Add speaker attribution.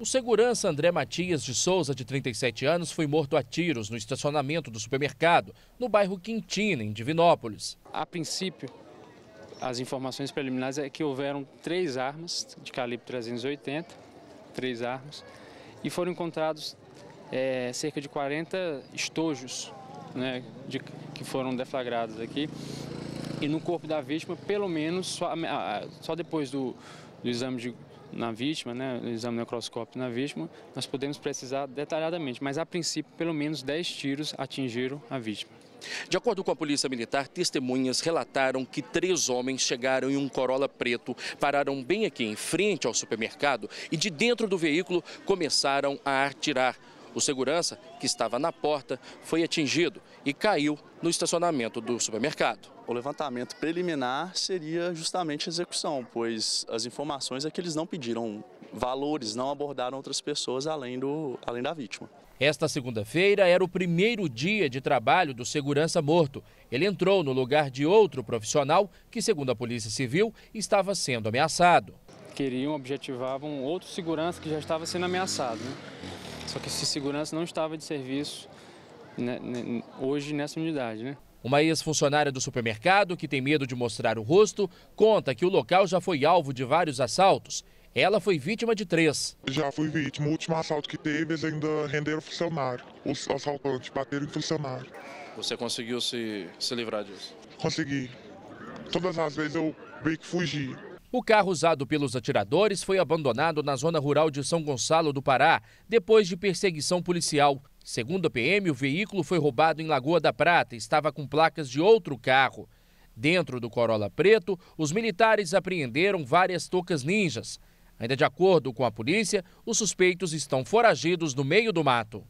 Speaker 1: O segurança André Matias de Souza, de 37 anos, foi morto a tiros no estacionamento do supermercado, no bairro Quintina, em Divinópolis. A princípio, as
Speaker 2: informações preliminares é que houveram três armas de calibre 380, três armas, e foram encontrados é, cerca de 40 estojos né, de, que foram deflagrados aqui, e no corpo da vítima, pelo menos só, só depois do, do exame de, na vítima, né, exame necroscópio na vítima, nós podemos precisar detalhadamente, mas a princípio pelo menos 10 tiros atingiram
Speaker 1: a vítima. De acordo com a Polícia Militar, testemunhas relataram que três homens chegaram em um Corolla preto, pararam bem aqui em frente ao supermercado e de dentro do veículo começaram a atirar. O segurança, que estava na porta, foi atingido
Speaker 3: e caiu no estacionamento do supermercado. O levantamento preliminar seria justamente a execução, pois as informações é que eles não pediram valores, não abordaram outras pessoas além, do, além da vítima.
Speaker 1: Esta segunda-feira era o primeiro dia de trabalho do segurança morto. Ele entrou no lugar de outro profissional que, segundo a Polícia Civil, estava sendo ameaçado.
Speaker 2: Queriam, objetivavam outro segurança que já estava sendo ameaçado. Né? Só que esse segurança não estava de serviço
Speaker 1: né, hoje nessa unidade, né? Uma ex-funcionária do supermercado, que tem medo de mostrar o rosto, conta que o local já foi alvo de vários assaltos. Ela foi vítima de três. Já fui vítima. O último assalto que teve, eles é ainda renderam funcionário. Os assaltantes bateram em funcionário. Você conseguiu se, se livrar disso? Consegui. Todas as vezes eu meio que fugi. O carro usado pelos atiradores foi abandonado na zona rural de São Gonçalo do Pará, depois de perseguição policial. Segundo a PM, o veículo foi roubado em Lagoa da Prata e estava com placas de outro carro. Dentro do Corolla Preto, os militares apreenderam várias toucas ninjas. Ainda de acordo com a polícia, os suspeitos estão foragidos no meio do mato.